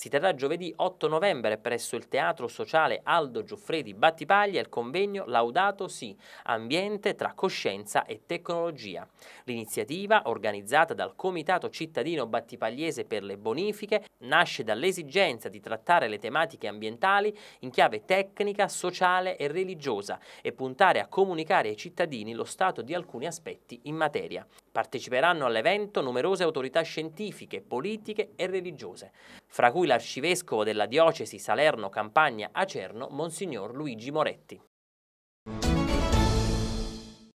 Si terrà giovedì 8 novembre presso il Teatro Sociale Aldo Giuffredi Battipaglia il convegno Laudato Sì, ambiente tra coscienza e tecnologia. L'iniziativa, organizzata dal Comitato Cittadino Battipagliese per le Bonifiche, nasce dall'esigenza di trattare le tematiche ambientali in chiave tecnica, sociale e religiosa e puntare a comunicare ai cittadini lo stato di alcuni aspetti in materia. Parteciperanno all'evento numerose autorità scientifiche, politiche e religiose fra cui l'arcivescovo della diocesi Salerno-Campagna Acerno, Monsignor Luigi Moretti.